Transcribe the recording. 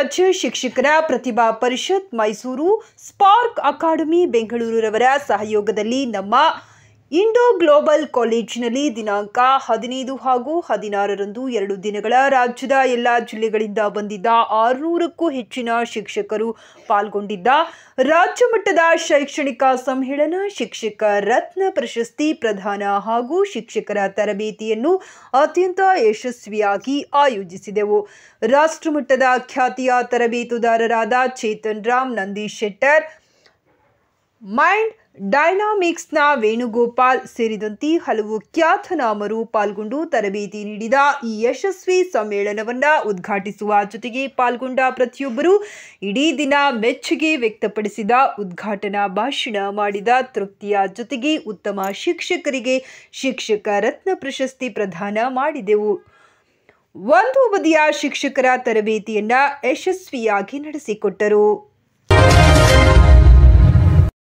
ರಾಜ್ಯ ಶಿಕ್ಷಕರ ಪ್ರತಿಭಾ ಪರಿಷತ್ ಮೈಸೂರು ಸ್ಪಾರ್ಕ್ ಅಕಾಡೆಮಿ ರವರ ಸಹಯೋಗದಲ್ಲಿ ನಮ್ಮ ಇಂಡೋ ಗ್ಲೋಬಲ್ ಕಾಲೇಜಿನಲ್ಲಿ ದಿನಾಂಕ ಹದಿನೈದು ಹಾಗೂ ಹದಿನಾರರಂದು ಎರಡು ದಿನಗಳ ರಾಜ್ಯದ ಎಲ್ಲ ಜಿಲ್ಲೆಗಳಿಂದ ಬಂದಿದ್ದ ಆರುನೂರಕ್ಕೂ ಹೆಚ್ಚಿನ ಶಿಕ್ಷಕರು ಪಾಲ್ಗೊಂಡಿದ್ದ ರಾಜ್ಯ ಮಟ್ಟದ ಶೈಕ್ಷಣಿಕ ಸಮ್ಮೇಳನ ಶಿಕ್ಷಕ ರತ್ನ ಪ್ರಶಸ್ತಿ ಪ್ರದಾನ ಹಾಗೂ ಶಿಕ್ಷಕರ ತರಬೇತಿಯನ್ನು ಅತ್ಯಂತ ಯಶಸ್ವಿಯಾಗಿ ಆಯೋಜಿಸಿದೆವು ರಾಷ್ಟ್ರಮಟ್ಟದ ಖ್ಯಾತಿಯ ತರಬೇತುದಾರರಾದ ಚೇತನ್ ರಾಮ್ ನಂದೀಶ್ ಶೆಟ್ಟರ್ ಮೈಂಡ್ ಡೈನಾಮಿಕ್ಸ್ನ ವೇಣುಗೋಪಾಲ್ ಸೇರಿದಂತೆ ಹಲವು ಖ್ಯಾತನಾಮರು ಪಾಲ್ಗೊಂಡು ತರಬೇತಿ ನೀಡಿದ ಈ ಯಶಸ್ವಿ ಸಮ್ಮೇಳನವನ್ನು ಉದ್ಘಾಟಿಸುವ ಜೊತೆಗೆ ಪಾಲ್ಗೊಂಡ ಪ್ರತಿಯೊಬ್ಬರು ಇಡೀ ದಿನ ಮೆಚ್ಚುಗೆ ವ್ಯಕ್ತಪಡಿಸಿದ ಉದ್ಘಾಟನಾ ಭಾಷಣ ಮಾಡಿದ ತೃಪ್ತಿಯ ಜೊತೆಗೆ ಉತ್ತಮ ಶಿಕ್ಷಕರಿಗೆ ಶಿಕ್ಷಕ ರತ್ನ ಪ್ರಶಸ್ತಿ ಪ್ರದಾನ ಮಾಡಿದೆವು ಒಂದು ಬದಿಯ ಶಿಕ್ಷಕರ ತರಬೇತಿಯನ್ನು ಯಶಸ್ವಿಯಾಗಿ ನಡೆಸಿಕೊಟ್ಟರು